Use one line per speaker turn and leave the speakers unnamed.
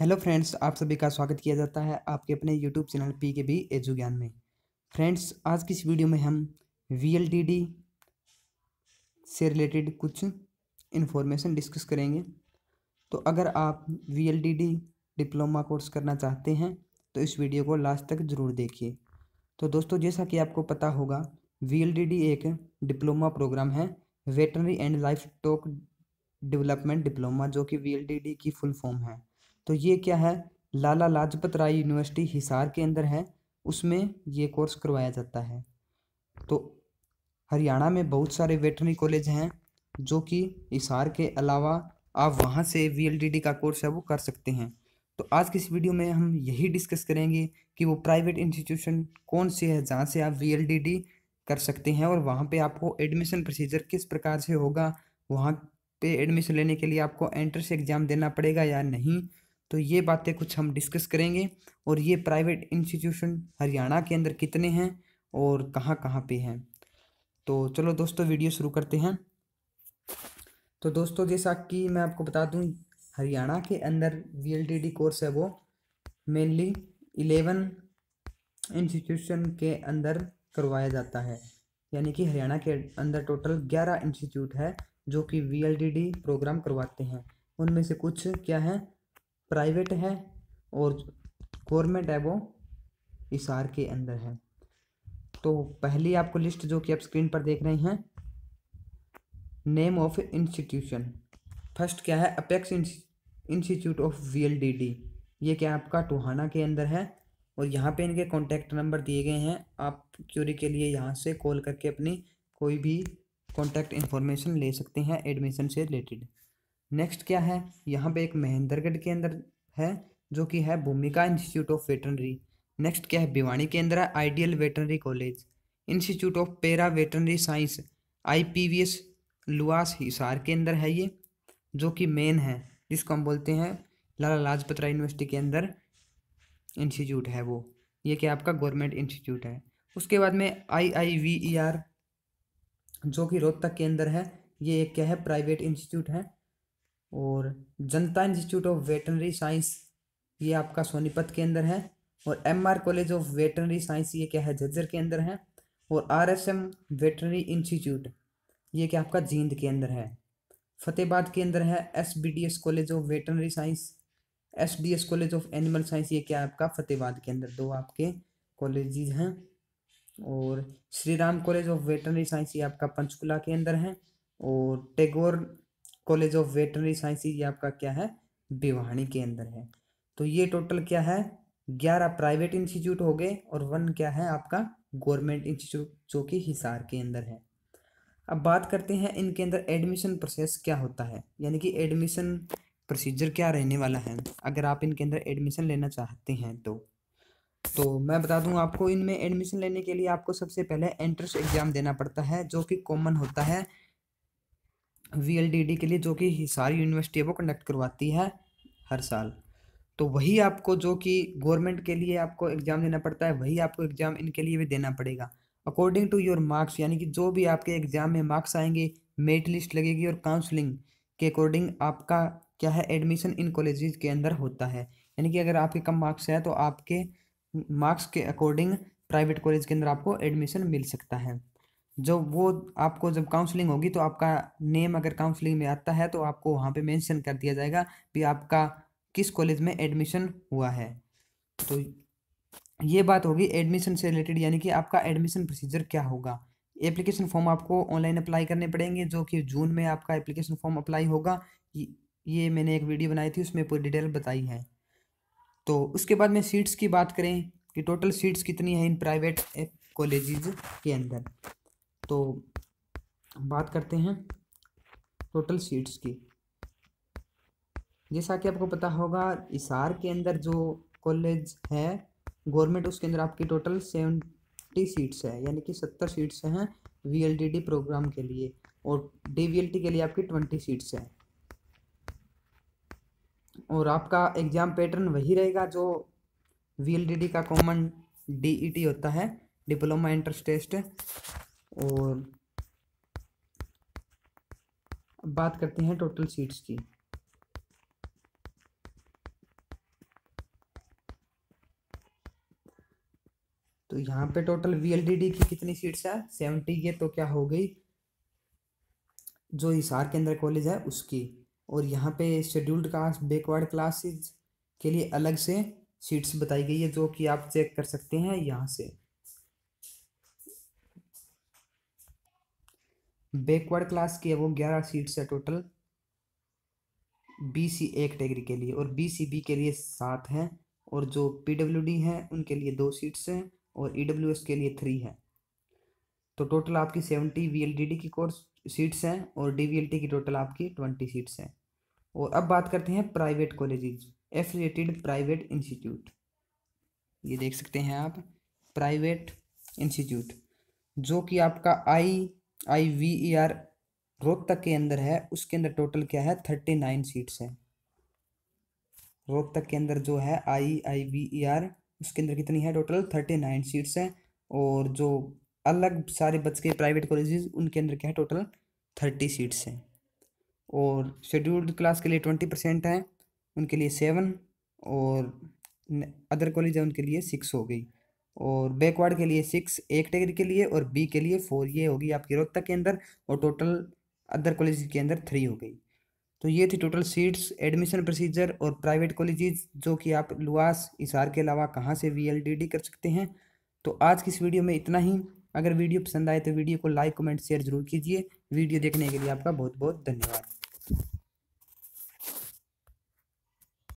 hello friends आप सभी का स्वागत किया जाता है आपके अपने YouTube channel P K B edu Gyan में फ्रेंड्स आज की इस वीडियो में हम वी से रिलेटेड कुछ इन्फॉर्मेशन डिस्कस करेंगे तो अगर आप वी डिप्लोमा कोर्स करना चाहते हैं तो इस वीडियो को लास्ट तक ज़रूर देखिए तो दोस्तों जैसा कि आपको पता होगा वी एक डिप्लोमा प्रोग्राम है veterinary and livestock development diploma जो कि वी की फुल फॉर्म है तो ये क्या है लाला लाजपत राय यूनिवर्सिटी हिसार के अंदर है उसमें ये कोर्स करवाया जाता है तो हरियाणा में बहुत सारे वेटरनरी कॉलेज हैं जो कि हिसार के अलावा आप वहाँ से वी का कोर्स है वो कर सकते हैं तो आज की इस वीडियो में हम यही डिस्कस करेंगे कि वो प्राइवेट इंस्टीट्यूशन कौन से है जहाँ से आप वी कर सकते हैं और वहाँ पे आपको एडमिशन प्रोसीजर किस प्रकार से होगा वहाँ पे एडमिशन लेने के लिए आपको एंट्रेंस एग्ज़ाम देना पड़ेगा या नहीं तो ये बातें कुछ हम डिस्कस करेंगे और ये प्राइवेट इंस्टीट्यूशन हरियाणा के अंदर कितने हैं और कहाँ कहाँ पे हैं तो चलो दोस्तों वीडियो शुरू करते हैं तो दोस्तों जैसा कि मैं आपको बता दूँ हरियाणा के अंदर वी कोर्स है वो मेनली इलेवन इंस्टीट्यूशन के अंदर करवाया जाता है यानी कि हरियाणा के अंदर टोटल ग्यारह इंस्टीट्यूट है जो कि वी प्रोग्राम करवाते हैं उनमें से कुछ क्या है प्राइवेट है और गवर्नमेंट है वो इसार के अंदर है तो पहली आपको लिस्ट जो कि आप स्क्रीन पर देख रहे हैं नेम ऑफ इंस्टीट्यूशन फर्स्ट क्या है अपेक्स इंस्टीट्यूट ऑफ वी ये क्या आपका टोहाना के अंदर है और यहाँ पे इनके कॉन्टैक्ट नंबर दिए गए हैं आप क्यूरी के लिए यहाँ से कॉल करके अपनी कोई भी कॉन्टैक्ट इन्फॉर्मेशन ले सकते हैं एडमिशन से रिलेटेड नेक्स्ट क्या है यहाँ पे एक महेंद्रगढ़ के अंदर है जो कि है भूमिका इंस्टीट्यूट ऑफ वेटनरी नेक्स्ट क्या है भिवानी के अंदर है ideal veterinary college institute of para veterinary science I P V S LUVAS Hisar के अंदर है ये जो कि मेन है जिसको हम बोलते हैं लाला लाजपत राय यूनिवर्सिटी के अंदर इंस्टीट्यूट है वो ये क्या आपका गवर्नमेंट इंस्टीट्यूट है उसके बाद में आई आई वी ई आर जो कि रोहतक के अंदर है ये एक क्या है प्राइवेट इंस्टीट्यूट है और जनता इंस्टीट्यूट ऑफ वेटनरी साइंस ये आपका सोनीपत के अंदर है और MR college of veterinary science ये क्या है झज्जर के अंदर है और आरएसएम वेटनरी इंस्टीट्यूट ये क्या आपका जींद के अंदर है फतेहबाद के अंदर है SBDS college of veterinary science SDS college of animal science ये क्या आपका फतेहबाद के अंदर दो आपके कॉलेज हैं और Shri Ram college of veterinary science ये आपका पंचकुला के अंदर है और Tagore college of veterinary science ये आपका क्या है भिवाणी के अंदर है तो ये टोटल क्या है ग्यारह प्राइवेट इंस्टीट्यूट हो गए और वन क्या है आपका गवर्नमेंट इंस्टीट्यूट जो कि हिसार के अंदर है अब बात करते हैं इनके अंदर एडमिशन प्रोसेस क्या होता है यानी कि एडमिशन प्रोसीजर क्या रहने वाला है अगर आप इनके अंदर एडमिशन लेना चाहते हैं तो तो मैं बता दूं आपको इनमें एडमिशन लेने के लिए आपको सबसे पहले एंट्रेंस एग्ज़ाम देना पड़ता है जो कि कॉमन होता है वी के लिए जो कि सारी यूनिवर्सिटी है वो कंडक्ट करवाती है हर साल तो वही आपको जो कि गवर्नमेंट के लिए आपको एग्ज़ाम देना पड़ता है वही आपको एग्ज़ाम इनके लिए भी देना पड़ेगा अकॉर्डिंग टू योर मार्क्स यानी कि जो भी आपके एग्ज़ाम में मार्क्स आएंगे मेरिट लिस्ट लगेगी और काउंसलिंग के अकॉर्डिंग आपका क्या है एडमिशन इन कॉलेज के अंदर होता है यानी कि अगर आपके कम मार्क्स हैं तो आपके मार्क्स के अकॉर्डिंग प्राइवेट कॉलेज के अंदर आपको एडमिशन मिल सकता है जो वो आपको जब काउंसलिंग होगी तो आपका नेम अगर काउंसलिंग में आता है तो आपको वहाँ पे मेंशन कर दिया जाएगा कि आपका किस कॉलेज में एडमिशन हुआ है तो ये बात होगी एडमिशन से रिलेटेड यानी कि आपका एडमिशन प्रोसीजर क्या होगा एप्लीकेशन फॉर्म आपको ऑनलाइन अप्लाई करने पड़ेंगे जो कि जून में आपका एप्लीकेशन फॉर्म अप्लाई होगा ये मैंने एक वीडियो बनाई थी उसमें पूरी डिटेल बताई है तो उसके बाद में सीट्स की बात करें कि टोटल सीट्स कितनी हैं इन प्राइवेट कॉलेजेस के अंदर तो बात करते हैं टोटल सीट्स की जैसा कि आपको पता होगा इसार के अंदर जो कॉलेज है गवर्नमेंट उसके अंदर आपकी टोटल सेवेंटी सीट्स है यानी कि सत्तर सीट्स हैं वी प्रोग्राम के लिए और डी के लिए आपकी ट्वेंटी सीट्स हैं और आपका एग्ज़ाम पैटर्न वही रहेगा जो वी का कॉमन डी e होता है डिप्लोमा इंट्रेंस टेस्ट और अब बात करते हैं टोटल सीट्स की तो यहाँ पे टोटल वीएलडीडी की कितनी सीट्स है सेवेंटी ये तो क्या हो गई जो हिसार के अंदर कॉलेज है उसकी और यहाँ पे शेड्यूल्ड कास्ट बैकवर्ड क्लासेस के लिए अलग से सीट्स बताई गई है जो कि आप चेक कर सकते हैं यहाँ से बैकवर्ड क्लास की है वो ग्यारह सीट्स है total B C A category के लिए और बी सी बी के लिए सात हैं और जो पी डब्ल्यू डी हैं उनके लिए दो सीट्स हैं और ई डब्ल्यू एस के लिए थ्री हैं तो टोटल आपकी seventy V L D D की कोर्स सीट्स हैं और डी वी एल टी की टोटल आपकी ट्वेंटी सीट्स हैं और अब बात करते हैं private college affiliated private institute ये देख सकते हैं आप प्राइवेट इंस्टीट्यूट जो कि आपका I I V E R Rohtak के अंदर है उसके अंदर टोटल क्या है थर्टी नाइन सीट्स हैं रोहतक के अंदर जो है आई आई वी ई आर उसके अंदर कितनी है टोटल थर्टी नाइन सीट्स हैं और जो अलग सारे बच के प्राइवेट कॉलेजेस उनके अंदर क्या है टोटल थर्टी सीट्स हैं और शेड्यूल्ड क्लास के लिए ट्वेंटी परसेंट हैं उनके लिए सेवन और अदर कॉलेज है उनके लिए सिक्स हो गई और बैकवर्ड के लिए सिक्स एक टेगर के लिए और बी के लिए फोर ये होगी आपकी रोहतक के अंदर और टोटल अदर कॉलेज के अंदर थ्री हो गई तो ये थी टोटल सीट्स एडमिशन प्रोसीजर और प्राइवेट कॉलेजेस जो कि आप लुआस इसार के अलावा कहाँ से वी कर सकते हैं तो आज की इस वीडियो में इतना ही अगर वीडियो पसंद आए तो वीडियो को लाइक कमेंट शेयर जरूर कीजिए वीडियो देखने के लिए आपका बहुत बहुत धन्यवाद